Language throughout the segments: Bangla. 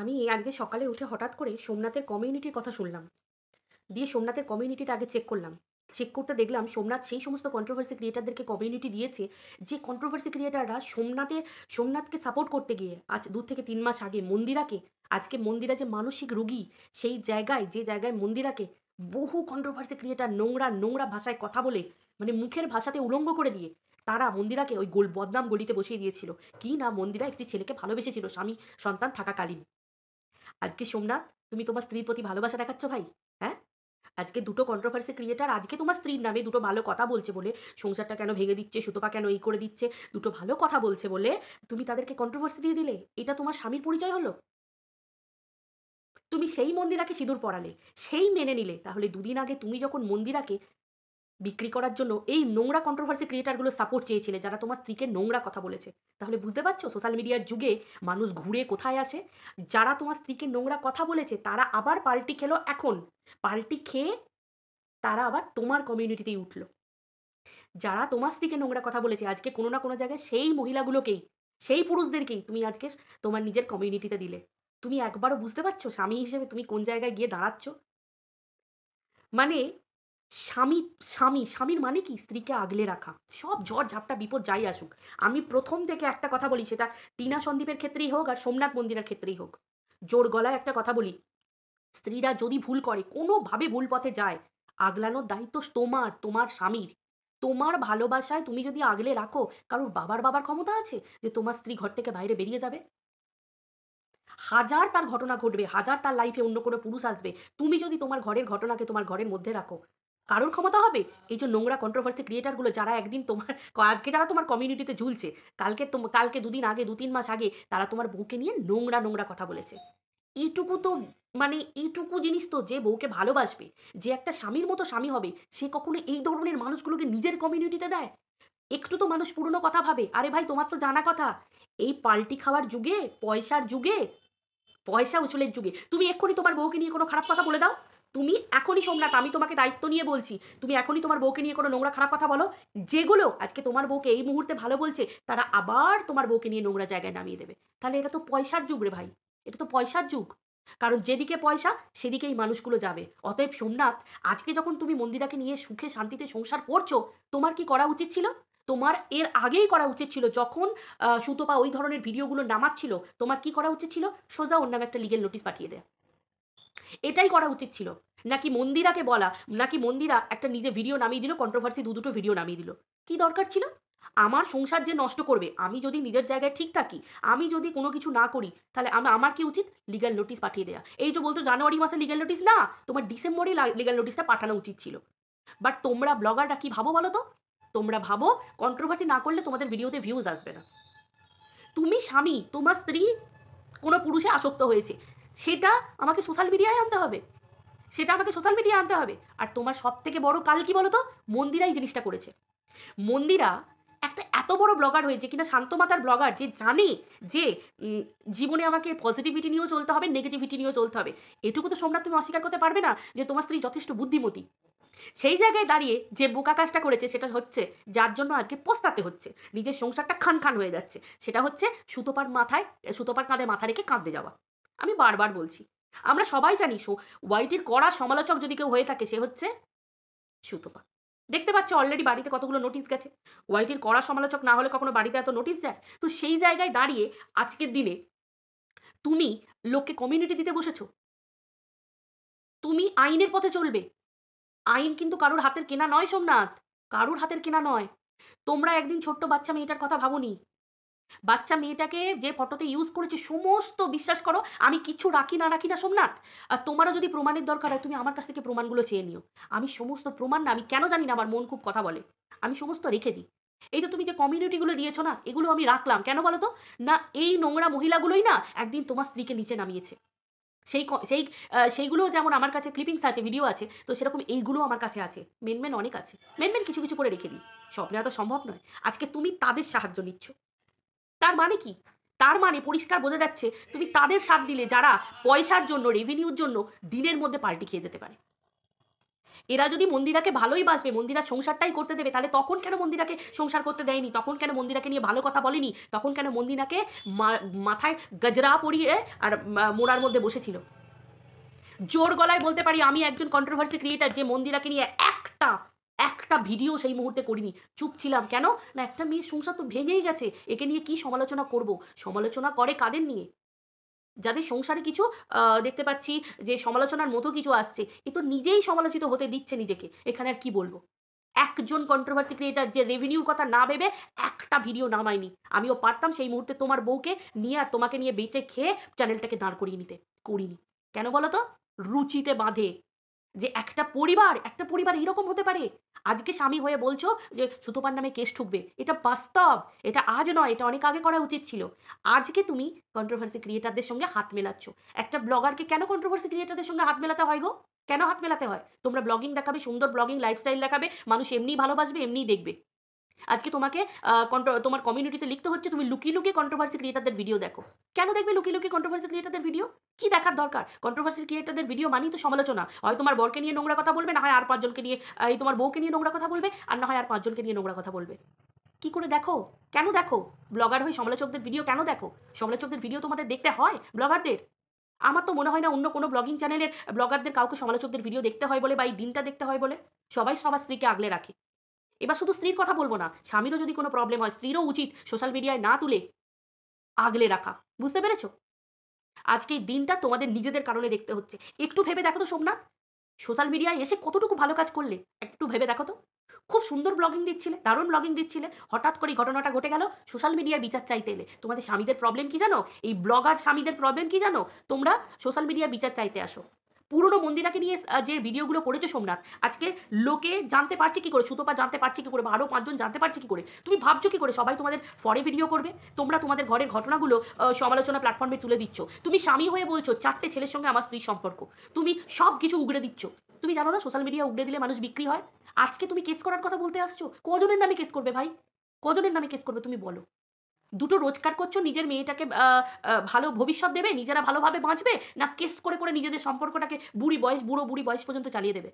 আমি আজকে সকালে উঠে হঠাৎ করে সোমনাথের কমিউনিটির কথা শুনলাম দিয়ে সোমনাথের কমিউনিটিটা আগে চেক করলাম চেক করতে দেখলাম সোমনাথ সেই সমস্ত কন্ট্রোভার্সি ক্রিয়েটারদেরকে কমিউনিটি দিয়েছে যে কন্ট্রোভার্সি ক্রিয়েটাররা সোমনাথে সোমনাথকে সাপোর্ট করতে গিয়ে আজ দু থেকে তিন মাস আগে মন্দিরাকে আজকে মন্দিরা যে মানসিক রুগী সেই জায়গায় যে জায়গায় মন্দিরাকে বহু কন্ট্রোভার্সি ক্রিয়েটার নোংরা নোংরা ভাষায় কথা বলে মানে মুখের ভাষাতে উলঙ্গ করে দিয়ে তারা মন্দিরাকে ওই গোল বদনাম গলিতে বসিয়ে দিয়েছিল কি না মন্দিরা একটি ছেলেকে ভালোবেসেছিল স্বামী সন্তান থাকাকালীন আজকে সোমনাথ তুমি তোমার স্ত্রীর প্রতি ভালোবাসা দেখাচ্ছ ভাই হ্যাঁ আজকে দুটো কন্ট্রোভার্সি ক্রিয়েটার আজকে তোমার স্ত্রীর নামে দুটো ভালো কথা বলছে বলে সংসারটা কেন ভেঙে দিচ্ছে সুতপা কেন এই করে দিচ্ছে দুটো ভালো কথা বলছে বলে তুমি তাদেরকে কন্ট্রোভার্সি দিয়ে দিলে এটা তোমার স্বামীর পরিচয় হলো তুমি সেই মন্দিরাকে সিঁদুর পড়ালে সেই মেনে নিলে তাহলে দুদিন আগে তুমি যখন মন্দিরাকে বিক্রি করার জন্য এই নোংরা কন্ট্রোভার্সি ক্রিয়েটারগুলো সাপোর্ট চেয়েছিলে যারা তোমার স্ত্রীকে নোংরা কথা বলেছে তাহলে বুঝতে পারছো সোশ্যাল মিডিয়ার যুগে মানুষ ঘুরে কোথায় আছে যারা তোমার স্ত্রীকে নোংরা কথা বলেছে তারা আবার পাল্টি খেলো এখন পাল্টি খেয়ে তারা আবার তোমার কমিউনিটিতেই উঠল যারা তোমার স্ত্রীকে নোংরা কথা বলেছে আজকে কোনো না কোনো জায়গায় সেই মহিলাগুলোকেই সেই পুরুষদেরকেই তুমি আজকে তোমার নিজের কমিউনিটিতে দিলে তুমি একবারও বুঝতে পারছো স্বামী হিসেবে তুমি কোন জায়গায় গিয়ে দাঁড়াচ্ছ মানে স্বামী স্বামী স্বামীর মানে কি স্ত্রীকে আগলে রাখা সব ঝড় ঝাপটা বিপদ যাই আসুক আমি প্রথম থেকে একটা কথা বলি সেটা টিনা সন্দীপের ক্ষেত্রেই হোক আর সোমনাথ মন্দিরের ক্ষেত্রেই হোক জোর গলায় একটা কথা বলি স্ত্রীরা যদি ভুল করে কোনোভাবে ভুল পথে যায় আগলানোর দায়িত্ব তোমার তোমার স্বামীর তোমার ভালোবাসায় তুমি যদি আগলে রাখো কারোর বাবার বাবার ক্ষমতা আছে যে তোমার স্ত্রী ঘর থেকে বাইরে বেরিয়ে যাবে হাজার তার ঘটনা ঘটবে হাজার তার লাইফে অন্য কোনো পুরুষ আসবে তুমি যদি তোমার ঘরের ঘটনাকে তোমার ঘরের মধ্যে রাখো কারোর ক্ষমতা হবে এই যে নোংরা কন্ট্রোভার্সি ক্রিয়েটারগুলো যারা একদিন তোমার আজকে যারা তোমার কমিউনিটিতে ঝুলছে কালকে কালকে দুদিন আগে দু তিন মাস আগে তারা তোমার বউকে নিয়ে নোংরা নোংরা কথা বলেছে এইটুকু তো মানে এইটুকু জিনিস তো যে বউকে ভালোবাসবে যে একটা স্বামীর মতো স্বামী হবে সে কখনো এই ধরনের মানুষগুলোকে নিজের কমিউনিটিতে দেয় একটু তো মানুষ পুরনো কথা ভাবে আরে ভাই তোমার তো জানা কথা এই পাল্টি খাওয়ার যুগে পয়সার যুগে পয়সা উচুলের যুগে তুমি এক্ষুনি তোমার বউকে নিয়ে কোনো খারাপ কথা বলে দাও তুমি এখনই সোমনাথ আমি তোমাকে দায়িত্ব নিয়ে বলছি তুমি এখনই তোমার বউকে নিয়ে কোনো নোংরা খারাপ কথা বলো যেগুলো আজকে তোমার বউকে এই মুহূর্তে ভালো বলছে তারা আবার তোমার বউকে নিয়ে নোংরা জায়গায় নামিয়ে দেবে তাহলে এটা তো পয়সার যুগ রে ভাই এটা তো পয়সার যুগ কারণ যেদিকে পয়সা সেদিকেই মানুষগুলো যাবে অতএব সোমনাথ আজকে যখন তুমি মন্দিরাকে নিয়ে সুখে শান্তিতে সংসার করছো তোমার কি করা উচিত ছিল তোমার এর আগেই করা উচিত ছিল যখন সুতপা ওই ধরনের ভিডিওগুলো নামাচ্ছিল তোমার কি করা উচিত ছিল সোজা ওর নামে একটা লিগেল নোটিশ পাঠিয়ে দেয় এটাই করা উচিত ছিল নাকি মন্দিরাকে বলা নাকি মন্দিরা একটা নিজে ভিডিও নামিয়ে দিল কন্ট্রোভার্সি দু দুটো ভিডিও নামিয়ে দিল কি দরকার ছিল আমার সংসার যে নষ্ট করবে আমি যদি নিজের জায়গায় ঠিক থাকি আমি যদি কোনো কিছু না করি তাহলে আমি আমার কি উচিত লিগাল নোটিস পাঠিয়ে দেওয়া এই যে বলতো জানুয়ারি মাসে লিগাল নোটিস না তোমার ডিসেম্বরেই লিগাল নোটিসটা পাঠানো উচিত ছিল বাট তোমরা ব্লগাররা কি ভাবো বলো তো তোমরা ভাবো কন্ট্রোভার্সি না করলে তোমাদের ভিডিওতে ভিউজ আসবে না তুমি স্বামী তোমার স্ত্রী কোনো পুরুষে আসক্ত হয়েছে সেটা আমাকে সোশ্যাল মিডিয়ায় আনতে হবে সেটা আমাকে সোশ্যাল মিডিয়ায় আনতে হবে আর তোমার সব থেকে বড় কাল কি বলো তো মন্দিরা এই জিনিসটা করেছে মন্দিরা একটা এত বড় ব্লগার হয়েছে কিনা শান্ত মাতার ব্লগার যে জানে যে জীবনে আমাকে পজিটিভিটি নিয়েও চলতে হবে নেগেটিভিটি নিয়েও চলতে হবে এটুকু তো সোমনাথ তুমি অস্বীকার করতে পারবে না যে তোমার স্ত্রী যথেষ্ট বুদ্ধিমতী সেই জায়গায় দাঁড়িয়ে যে বোকা কাজটা করেছে সেটা হচ্ছে যার জন্য আজকে পোস্তাতে হচ্ছে নিজের সংসারটা খান খান হয়ে যাচ্ছে সেটা হচ্ছে সুতোপার মাথায় সুতোপার কাঁধে মাথা রেখে কাঁদতে যাওয়া আমি বারবার বলছি আমরা সবাই জানি শো ওয়াইটির কড়া সমালোচক যদি কেউ হয়ে থাকে সে হচ্ছে সুতপা দেখতে পাচ্ছ অলরেডি বাড়িতে কতগুলো নোটিশ গেছে ওয়াইটির কড়া সমালোচক না হলে কখনো বাড়িতে এত নোটিশ যায় তো সেই জায়গায় দাঁড়িয়ে আজকের দিনে তুমি লোককে কমিউনিটি দিতে বসেছ তুমি আইনের পথে চলবে আইন কিন্তু কারুর হাতের কেনা নয় সোমনাথ কারুর হাতের কেনা নয় তোমরা একদিন ছোট্ট বাচ্চা মেয়েটার কথা ভাবনি বাচ্চা মেয়েটাকে যে ফটোতে ইউজ করেছে সমস্ত বিশ্বাস করো আমি কিছু রাখি না রাখি না সোমনাথ আর তোমারও যদি প্রমাণের দরকার হয় তুমি আমার কাছ থেকে প্রমাণগুলো চেয়ে নিও আমি সমস্ত প্রমাণ না আমি কেন জানি না আমার মন খুব কথা বলে আমি সমস্ত রেখে দিই এই তো তুমি যে কমিউনিটিগুলো দিয়েছো না এগুলো আমি রাখলাম কেন বলো তো না এই নোংরা মহিলাগুলোই না একদিন তোমার স্ত্রীকে নিচে নামিয়েছে সেই সেই সেইগুলোও যেমন আমার কাছে ক্লিপিংস আছে ভিডিও আছে তো সেরকম এইগুলো আমার কাছে আছে মেন মেন অনেক আছে মেন মেন কিছু কিছু করে রেখে দিই সব নেওয়া তো সম্ভব নয় আজকে তুমি তাদের সাহায্য নিচ্ছ তার মানে কি তার মানে পরিষ্কার বোঝা যাচ্ছে তুমি তাদের সাথ দিলে যারা পয়সার জন্য রেভিনিউর জন্য দিনের মধ্যে পাল্টি খেয়ে যেতে পারে এরা যদি মন্দিরাকে ভালোই বাসবে মন্দিরা সংসারটাই করতে দেবে তাহলে তখন কেন মন্দিরাকে সংসার করতে দেয়নি তখন কেন মন্দিরাকে নিয়ে ভালো কথা বলেনি তখন কেন মন্দিরাকে মাথায় গজরা পরিয়ে আর মোড়ার মধ্যে বসেছিল জোর গলায় বলতে পারি আমি একজন কন্ট্রোভার্সি ক্রিয়েটার যে মন্দিরাকে নিয়ে একটা একটা ভিডিও সেই মুহূর্তে করিনি চুপ ছিলাম কেন না একটা মেয়ে সংসার তো ভেঙেই গেছে একে নিয়ে কি সমালোচনা করব সমালোচনা করে কাদের নিয়ে যাদের সংসারে কিছু দেখতে পাচ্ছি যে সমালোচনার মতো কিছু আসছে এ তো নিজেই সমালোচিত হতে দিচ্ছে নিজেকে এখানে আর কি বলবো একজন কন্ট্রোভার্সি ক্রিয়েটার যে রেভিনিউর কথা না ভেবে একটা ভিডিও নামায়নি আমিও পারতাম সেই মুহূর্তে তোমার বউকে নিয়ে আর তোমাকে নিয়ে বেঁচে খেয়ে চ্যানেলটাকে দাঁড় করিয়ে নিতে করিনি কেন বলো তো রুচিতে বাঁধে যে একটা পরিবার একটা পরিবার এইরকম হতে পারে আজকে স্বামী হয়ে বলছো যে সুতোপার নামে কেস ঠুকবে এটা বাস্তব এটা আজ নয় এটা অনেক আগে করা উচিত ছিল আজকে তুমি কন্ট্রোভার্সি ক্রিয়েটারদের সঙ্গে হাত মেলাচ্ছ একটা ব্লগারকে কেন কন্ট্রোভার্সি ক্রিয়েটারদের সঙ্গে হাত মেলাতে হয় গো কেন হাত মেলাতে হয় তোমরা ব্লগিং দেখাবে সুন্দর ব্লগিং লাইফস্টাইল দেখাবে মানুষ এমনি ভালোবাসবে এমনি দেখবে আজকে তোমাকে তোমার কমিউনিটিতে লিখতে হচ্ছে তুমি লুকি লুকি কন্ট্রোভার্সি ক্রিয়েটারদের ভিডিও দেখো কেন দেখবে লুকি লুকি কন্ট্রোভার্সি ক্রিয়েটারদের ভিডিও কি দেখার দরকার কন্ট্রোভার্সি ক্রিয়েটারদের ভিডিও মানেই তো সমালোচনা হয় তোমার বরকে নিয়ে নোংরা কথা বলবে না হয় আর পাঁচজনকে নিয়ে এই তোমার বউকে নিয়ে নোংরা কথা বলবে আর না হয় আর পাঁচজনকে নিয়ে নোংরা কথা বলবে কি করে দেখো কেন দেখো ব্লগার হয়ে সমালোচকদের ভিডিও কেন দেখো সমালোচকদের ভিডিও তোমাদের দেখতে হয় ব্লগারদের আমার তো মনে হয় না অন্য কোনো ব্লগিং চ্যানেলের ব্লগারদের কাউকে সমালোচকদের ভিডিও দেখতে হয় বলে বা এই দিনটা দেখতে হয় বলে সবাই সবার স্ত্রীকে আগলে রাখে এবার শুধু স্ত্রীর কথা বলবো না স্বামীরও যদি কোনো প্রবলেম হয় স্ত্রীরও উচিত সোশ্যাল মিডিয়ায় না তুলে আগলে রাখা বুঝতে পেরেছো আজকে এই দিনটা তোমাদের নিজেদের কারণে দেখতে হচ্ছে একটু ভেবে দেখো তো সোমনাথ সোশ্যাল মিডিয়ায় এসে কতটুকু ভালো কাজ করলে একটু ভেবে দেখো তো খুব সুন্দর ব্লগিং দিচ্ছিলে দারুণ ব্লগিং দিচ্ছিলে হঠাৎ করে ঘটনাটা ঘটে গেল সোশ্যাল মিডিয়ায় বিচার চাইতে এলে তোমাদের স্বামীদের প্রবলেম কি জানো এই ব্লগার স্বামীদের প্রবলেম কি জানো তোমরা সোশ্যাল মিডিয়ায় বিচার চাইতে আসো পুরনো মন্দিরাকে নিয়ে যে ভিডিওগুলো করেছো সোমনাথ আজকে লোকে জানতে পারছে কি করে সুতোপা জানতে পারছে কি করে বা আরও পাঁচজন জানতে পারছে কি করে তুমি ভাবছো কি করে সবাই তোমাদের ফরে ভিডিও করবে তোমরা তোমাদের ঘরের ঘটনাগুলো সমালোচনা প্ল্যাটফর্মে তুলে দিচ্ছ তুমি স্বামী হয়ে বলছো চারটে ছেলের সঙ্গে আমার স্ত্রীর সম্পর্ক তুমি সব কিছু উগড়ে দিচ্ছ তুমি জানো না সোশ্যাল মিডিয়া উগড়ে দিলে মানুষ বিক্রি হয় আজকে তুমি কেস করার কথা বলতে আসছো কজনের নামে কেস করবে ভাই কজনের নামে কেস করবে তুমি বলো দুটো রোজগার করছো নিজের মেয়েটাকে ভালো ভবিষ্যৎ দেবে নিজেরা ভালোভাবে বাঁচবে না কেস করে করে নিজেদের সম্পর্কটাকে বুড়ি বয়স বুড়ো বুড়ি বয়স পর্যন্ত চালিয়ে দেবে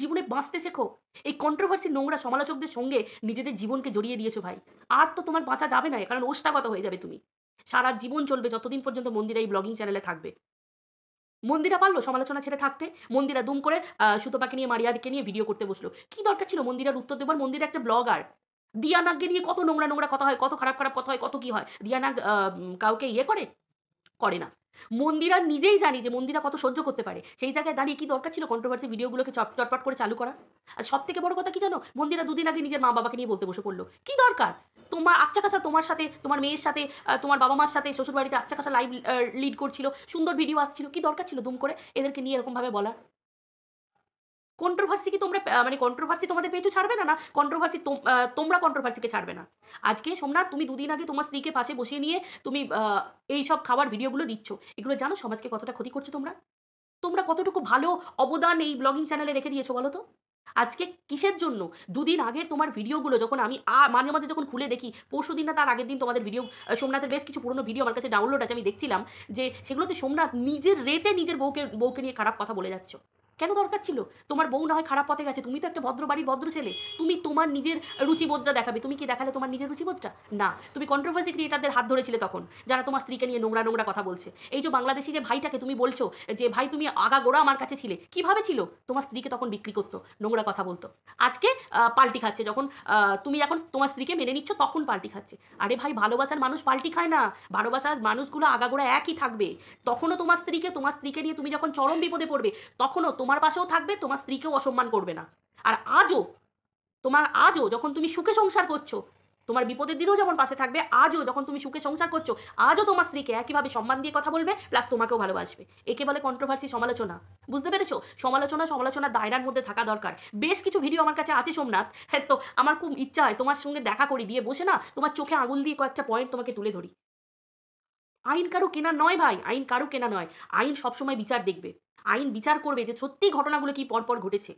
জীবনে বাঁচতে শেখো এই কন্ট্রোভার্সি নোংরা সমালোচকদের সঙ্গে নিজেদের জীবনকে জড়িয়ে দিয়েছো ভাই আর তো তোমার বাঁচা যাবে না কারণ ওষ্টাগত হয়ে যাবে তুমি সারা জীবন চলবে যতদিন পর্যন্ত মন্দিরা এই ব্লগিং চ্যানেলে থাকবে মন্দিরা পারলো সমালোচনা ছেড়ে থাকতে মন্দিরা দুম করে সুতোপাকে নিয়ে মারিয়াকে নিয়ে ভিডিও করতে বসলো কি দরকার ছিল মন্দিরার উত্তর দেবার মন্দিরা একটা ব্লগার দিয়ানাগকে নিয়ে কত নোংরা নোংরা কথা হয় কত খারাপ খারাপ কথা হয় কত কি হয় দিয়ানাগ কাউকে ইয়ে করে করে না মন্দিরা নিজেই জানি যে মন্দিরা কত সহ্য করতে পারে সেই জায়গায় দাঁড়িয়ে কি দরকার ছিল কন্ট্রোভার্সি ভিডিওগুলোকে চট চটপট করে চালু করা আর সব থেকে বড় কথা কি জানো মন্দিরা দুদিন আগে নিজের মা বাবাকে নিয়ে বলতে বসে পড়লো কি দরকার তোমার আচ্ছা কাছা তোমার সাথে তোমার মেয়ের সাথে তোমার বাবা মার সাথে শ্বশুরবাড়িতে আচ্ছা কাছা লাইভ লিড করছিল সুন্দর ভিডিও আসছিল কি দরকার ছিল দুম করে এদেরকে নিয়ে এরকমভাবে বলার কন্ট্রোভার্সি কি তোমরা মানে কন্ট্রোভার্সি তোমাদের পেছু ছাড়বে না না কন্ট্রোভার্সি তোমরা কন্ট্রোভার্সিকে ছাড়বে না আজকে সোমনাথ তুমি দুদিন আগে তোমার স্ত্রীকে পাশে বসিয়ে নিয়ে তুমি এই সব খাবার ভিডিওগুলো দিচ্ছ এগুলো জানো সমাজকে কতটা ক্ষতি করছো তোমরা তোমরা কতটুকু ভালো অবদান এই ব্লগিং চ্যানেলে রেখে দিয়েছো বলো তো আজকে কিসের জন্য দুদিন আগের তোমার ভিডিওগুলো যখন আমি মাঝে মাঝে যখন খুলে দেখি পরশু দিন না তার আগের দিন তোমাদের ভিডিও সোমনাথের বেশ কিছু পুরনো ভিডিও আমার কাছে ডাউনলোড আছে আমি দেখছিলাম যে সেগুলোতে সোমনাথ নিজের রেটে নিজের বউকে বউকে নিয়ে খারাপ কথা বলে যাচ্ছ কেন দরকার ছিল তোমার বউ না হয় খারাপ পথে গেছে তুমি তো একটা ভদ্র বাড়ির ভদ্র ছেলে তুমি তোমার নিজের রুচিবোধটা দেখাবে তুমি কি দেখালে তোমার নিজের রুচিবোধটা না তুমি কন্ট্রোভার্সি ক্রিয়েটারদের হাত ধরেছিলে তখন যারা তোমার স্ত্রীকে নিয়ে নোংরা নোংরা কথা বলছে এই যে বাংলাদেশি যে ভাইটাকে তুমি বলছো যে ভাই তুমি আগাগোড়া আমার কাছে ছিলে কিভাবে ছিল তোমার স্ত্রীকে তখন বিক্রি করতো নোংরা কথা বলতো আজকে পাল্টি খাচ্ছে যখন তুমি এখন তোমার স্ত্রীকে মেনে নিচ্ছ তখন পাল্টি খাচ্ছে আরে ভাই ভালোবাসার মানুষ পাল্টি খায় না ভালোবাসার মানুষগুলো আগাগোড়া একই থাকবে তখনও তোমার স্ত্রীকে তোমার স্ত্রীকে নিয়ে তুমি যখন চরম বিপদে পড়বে তখনও তোমার পাশেও থাকবে তোমার স্ত্রীকেও অসম্মান করবে না আর আজও তোমার আজও যখন তুমি সুখে সংসার করছো তোমার বিপদের দিনও যেমন পাশে থাকবে আজও যখন তুমি সুখে সংসার করছো আজও তোমার স্ত্রীকে একইভাবে সম্মান দিয়ে কথা বলবে প্লাস তোমাকেও ভালোবাসবে একে বলে কন্ট্রোভার্সি সমালোচনা বুঝতে পেরেছো সমালোচনা সমালোচনা দায়রার মধ্যে থাকা দরকার বেশ কিছু ভিডিও আমার কাছে আছে সোমনাথ হ্যাঁ তো আমার খুব ইচ্ছা হয় তোমার সঙ্গে দেখা করি দিয়ে বসে না তোমার চোখে আঙুল দিয়ে কয়েকটা পয়েন্ট তোমাকে তুলে ধরি আইন কারো কেনা নয় ভাই আইন কারো কেনা নয় আইন সবসময় বিচার দেখবে আইন বিচার করবে যে সত্যি ঘটনাগুলো কি পরপর ঘটেছে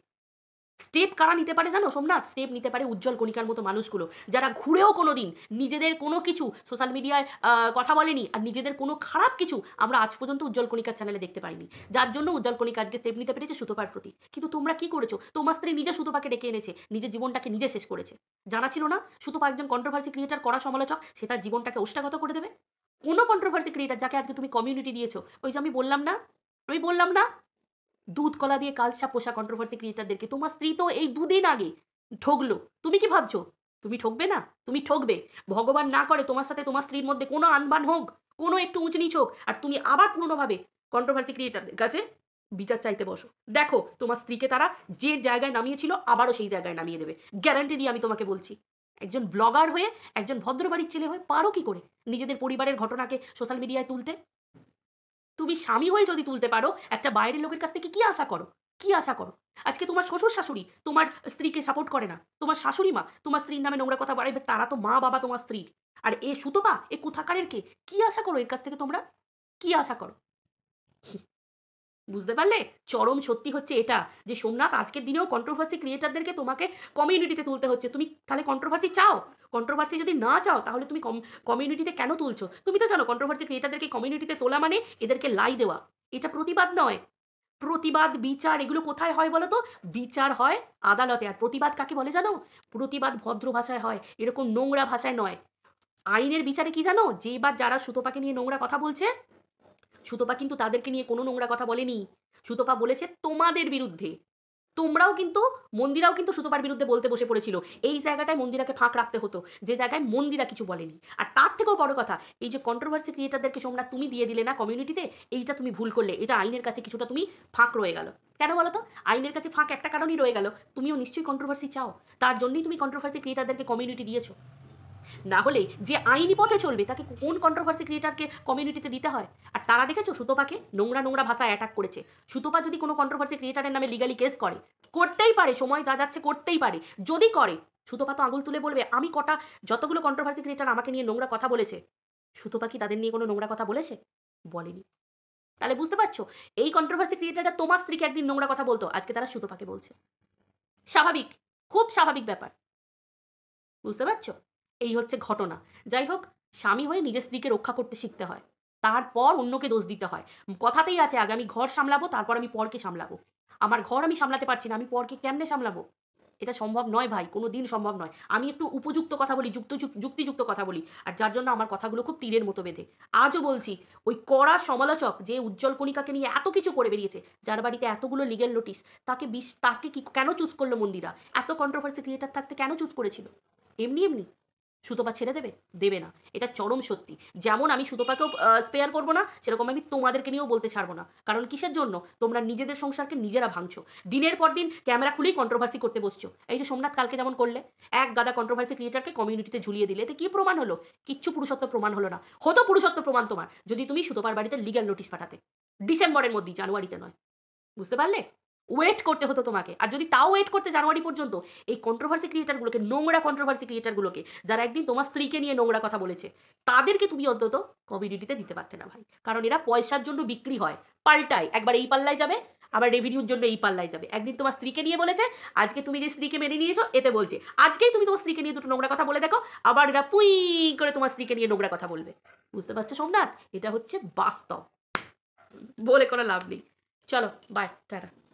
স্টেপ কারা নিতে পারে জানো সোমনাথ স্টেপ নিতে পারে উজ্জ্বল কণিকার মতো মানুষগুলো যারা ঘুরেও কোনো দিন নিজেদের কোনো কিছু সোশ্যাল মিডিয়ায় কথা বলেনি আর নিজেদের কোনো খারাপ কিছু আমরা আজ পর্যন্ত উজ্জ্বল কণিকার চ্যানেলে দেখতে পাইনি যার জন্য উজ্জ্বল কণিকা আজকে স্টেপ নিতে পেরেছে সুতোপার প্রতি কিন্তু তোমরা কি করেছো তোমার স্ত্রী নিজে সুতোপাকে ডেকে এনেছে নিজের জীবনটাকে নিজে শেষ করেছে জানা ছিল না সুতোপা একজন কন্ট্রোভার্সি ক্রিয়েটার করা সমালোচক সে তার জীবনটাকে ওষ্ঠাগত করে দেবে কোনো কন্ট্রোভার্সি ক্রিয়েটার যাকে আজকে তুমি কমিউনিটি দিয়েছো ওই যে আমি বললাম না আমি বললাম না দুধ কলা দিয়ে কালসা পোষা কন্ট্রোভার্সি ক্রিয়েটারদেরকে তোমার স্ত্রী তো এই দুদিন আগে ঠকলো তুমি কি ভাবছো তুমি ঠকবে না তুমি ঠকবে ভগবান না করে তোমার সাথে তোমার স্ত্রীর মধ্যে কোনো আনবান হোক কোনো একটু উঁচ নিচ হোক আর তুমি আবার পুরনোভাবে কন্ট্রোভার্সি ক্রিয়েটারদের কাছে বিচার চাইতে বসো দেখো তোমার স্ত্রীকে তারা যে জায়গায় নামিয়েছিল আবারও সেই জায়গায় নামিয়ে দেবে গ্যারান্টি দিয়ে আমি তোমাকে বলছি একজন ব্লগার হয়ে একজন ভদ্রবাড়ির ছেলে হয়ে পারো কি করে নিজেদের পরিবারের ঘটনাকে সোশ্যাল মিডিয়ায় তুলতে তুমি স্বামী হয়ে যদি তুলতে পারো একটা বাইরের লোকের কাছ থেকে কি আশা করো কি আশা করো আজকে তোমার শ্বশুর শাশুড়ি তোমার স্ত্রীকে সাপোর্ট করে না তোমার শাশুড়ি মা তোমার স্ত্রীর নামে নোংরা কথা বাড়াইবে তারা তো মা বাবা তোমার স্ত্রীর আর এ সুতোপা এ কোথাকারের কে কি আশা করো এর কাছ থেকে তোমরা কি আশা করো বুঝতে পারলে চরম সত্যি হচ্ছে এটা যে সোমনাথ আজকের দিনেও কন্ট্রোভার্সি ক্রিয়েটারদেরকে তোমাকে কমিউনিটিতে তুলতে হচ্ছে তুমি তাহলে কন্ট্রোভার্সি চাও কন্ট্রোভার্সি যদি না চাও তাহলে তুমি কমিউনিটিতে কেন তুলছো তুমি তো জানো কন্ট্রোভার্সি ক্রিয়েটারদেরকে কমিউনিটিতে তোলা মানে এদেরকে লাই দেওয়া এটা প্রতিবাদ নয় প্রতিবাদ বিচার এগুলো কোথায় হয় বলো তো বিচার হয় আদালতে আর প্রতিবাদ কাকে বলে জানো প্রতিবাদ ভদ্র ভাষায় হয় এরকম নোংরা ভাষায় নয় আইনের বিচারে কি জানো যে বা যারা সুতোপাকে নিয়ে নোংরা কথা বলছে সুতপা কিন্তু তাদেরকে নিয়ে কোনো নোংরা কথা বলেনি সুতপা বলেছে তোমাদের বিরুদ্ধে তোমরাও কিন্তু মন্দিরাও কিন্তু সুতপার বিরুদ্ধে বলতে বসে পড়েছিল এই জায়গাটায় মন্দিরাকে ফাঁক রাখতে হতো যে জায়গায় মন্দিরা কিছু বলেনি আর তার থেকেও বড় কথা এই যে কন্ট্রোভার্সি ক্রিয়েটারদেরকে সোমনাথ তুমি দিয়ে দিলে না কমিউনিটিতে এইটা তুমি ভুল করলে এটা আইনের কাছে কিছুটা তুমি ফাঁক রয়ে গেল কেন বলো তো আইনের কাছে ফাঁক একটা কারণই রয়ে গেল তুমিও নিশ্চয়ই কন্ট্রোভার্সি চাও তার জন্যই তুমি কন্ট্রোভার্সি ক্রিয়েটারদেরকে কমিউনিটি দিয়েছো না হলে যে আইনি পথে চলবে তাকে কোন কন্ট্রোভার্সি ক্রিয়েটারকে কমিউনিটিতে দিতে হয় আর তারা দেখেছো সুতোপাকে নোংরা নোংরা ভাষায় অ্যাটাক করেছে সুতোপা যদি কোনো কন্ট্রোভার্সি ক্রিয়েটারের নামে লিগালি কেস করে করতেই পারে সময় যা যাচ্ছে করতেই পারে যদি করে সুতোপা তো আঙুল তুলে বলবে আমি কটা যতগুলো কন্ট্রোভার্সি ক্রিয়েটার আমাকে নিয়ে নোংরা কথা বলেছে সুতোপা কি তাদের নিয়ে কোনো নোংরা কথা বলেছে বলেনি তাহলে বুঝতে পারছো এই কন্ট্রোভার্সি ক্রিয়েটারটা তোমার স্ত্রীকে একদিন নোংরা কথা বলতো আজকে তারা সুতোপাকে বলছে স্বাভাবিক খুব স্বাভাবিক ব্যাপার বুঝতে পারছো এই হচ্ছে ঘটনা যাই হোক স্বামী হয়ে নিজের স্ত্রীকে রক্ষা করতে শিখতে হয় তারপর অন্যকে দোষ দিতে হয় কথাতেই আছে আগে আমি ঘর সামলাবো তারপর আমি পরকে সামলাবো আমার ঘর আমি সামলাতে পারছি না আমি পরকে কেমনে সামলাবো এটা সম্ভব নয় ভাই কোনো দিন সম্ভব নয় আমি একটু উপযুক্ত কথা বলি যুক্ত যুক্তিযুক্ত কথা বলি আর যার জন্য আমার কথাগুলো খুব তীরের মতো বেঁধে আজও বলছি ওই কড়া সমালোচক যে উজ্জ্বল কণিকাকে নিয়ে এত কিছু করে বেরিয়েছে যার বাড়িতে এতগুলো লিগেল নোটিস তাকে বিশ তাকে কি কেন চুজ করলো মন্দিরা এত কন্ট্রোভার্সি ক্রিয়েটার থাকতে কেন চুজ করেছিল এমনি এমনি সুতপা ছেড়ে দেবে দেবে না এটা চরম সত্যি যেমন আমি সুতপাকেও স্পেয়ার করবো না সেরকম আমি তোমাদেরকে নিয়েও বলতে ছাড়বো না কারণ কিসের জন্য তোমরা নিজেদের সংসারকে নিজেরা ভাঙছো দিনের পর দিন ক্যামেরা খুলেই কন্ট্রোভার্সি করতে বসছো এই যে সোমনাথ কালকে যেমন করলে এক গাদা কন্ট্রোভার্সি ক্রিয়েটারকে কমিউনিটিতে ঝুলিয়ে দিলে এতে কী প্রমাণ হলো কিচ্ছু পুরুষত্ব প্রমাণ হলো না হতো পুরুষত্ব প্রমাণ তোমার যদি তুমি সুতপার বাড়িতে লিগাল নোটিশ পাঠাতে ডিসেম্বরের মধ্যেই জানুয়ারিতে নয় বুঝতে পারলে ওয়েট করতে হতো তোমাকে আর যদি তাও ওয়েট করতে জানুয়ারি পর্যন্ত এই কন্ট্রোভার্সি ক্রিয়েটারগুলোকে নোংরা কন্ট্রোভার্সি ক্রিয়েটারগুলোকে যারা একদিন তোমার স্ত্রীকে নিয়ে নোংরা কথা বলেছে তাদেরকে তুমি অন্তত কমিউনিটিতে দিতে পারতে না ভাই কারণ এরা পয়সার জন্য বিক্রি হয় পাল্টায় একবার এই পাল্লায় যাবে আবার রেভিনিউর জন্য এই পাল্লায় যাবে একদিন তোমার স্ত্রীকে নিয়ে বলেছে আজকে তুমি যে স্ত্রীকে মেনে নিয়েছো এতে বলছে আজকেই তুমি তোমার স্ত্রীকে নিয়ে দুটো নোংরা কথা বলে দেখো আবার এরা পুই করে তোমার স্ত্রীকে নিয়ে নোংরা কথা বলবে বুঝতে পারছো সোমনাথ এটা হচ্ছে বাস্তব বলে কোনো লাভ নেই চলো বাই টাটা